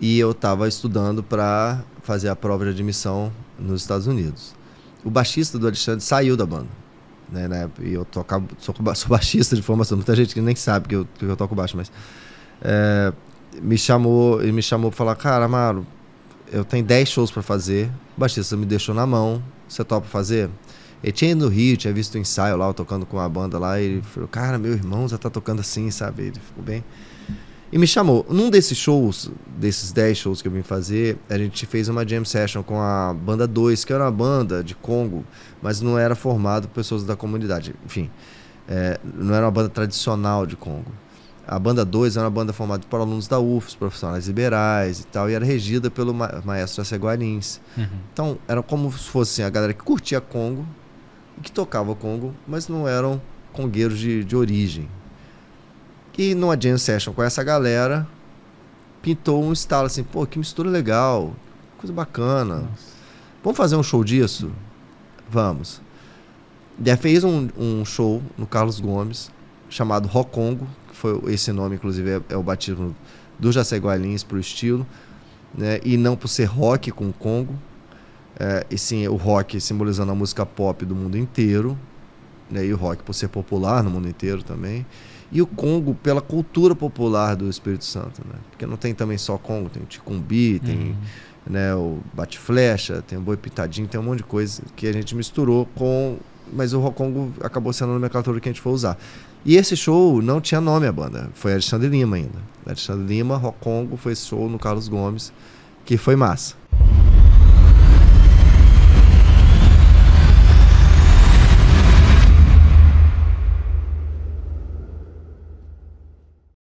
e eu estava estudando para fazer a prova de admissão nos Estados Unidos. O baixista do Alexandre saiu da banda. Né, né? E eu toco, sou, sou baixista de formação, muita gente que nem sabe que eu, que eu toco baixo, mas. É, me chamou e me chamou para falar: Cara, Amaro, eu tenho 10 shows para fazer, o baixista me deixou na mão, você topa fazer? Ele tinha ido no Rio, tinha visto o ensaio lá, eu tocando com a banda lá, e ele falou: Cara, meu irmão já tá tocando assim, sabe? Ele ficou bem. E me chamou. Num desses shows, desses 10 shows que eu vim fazer, a gente fez uma jam session com a Banda 2, que era uma banda de Congo, mas não era formado por pessoas da comunidade. Enfim, é, não era uma banda tradicional de Congo. A Banda 2 era uma banda formada por alunos da UFS, profissionais liberais e tal, e era regida pelo ma maestro Aceguarins. Uhum. Então, era como se fosse a galera que curtia Congo, que tocava Congo, mas não eram congueiros de, de origem, e numa jam session com essa galera, pintou um estalo assim, pô, que mistura legal, coisa bacana. Nossa. Vamos fazer um show disso? Vamos. Daí fez um, um, show no Carlos Gomes, chamado Rocongo, que foi esse nome, inclusive, é, é o batismo do Jaceguai Lins pro estilo, né? E não por ser rock com Congo, é, e sim o rock simbolizando a música pop do mundo inteiro, né? e o rock por ser popular no mundo inteiro também. E o Congo pela cultura popular do Espírito Santo, né? Porque não tem também só Congo, tem Ticumbi, tem uhum. né, o Bate-Flecha, tem o Boi Pitadinho, tem um monte de coisa que a gente misturou com... Mas o Congo acabou sendo a nomenclatura que a gente foi usar. E esse show não tinha nome a banda, foi Alexandre Lima ainda. Alexandre Lima, Rock Congo, foi esse show no Carlos Gomes, que foi massa.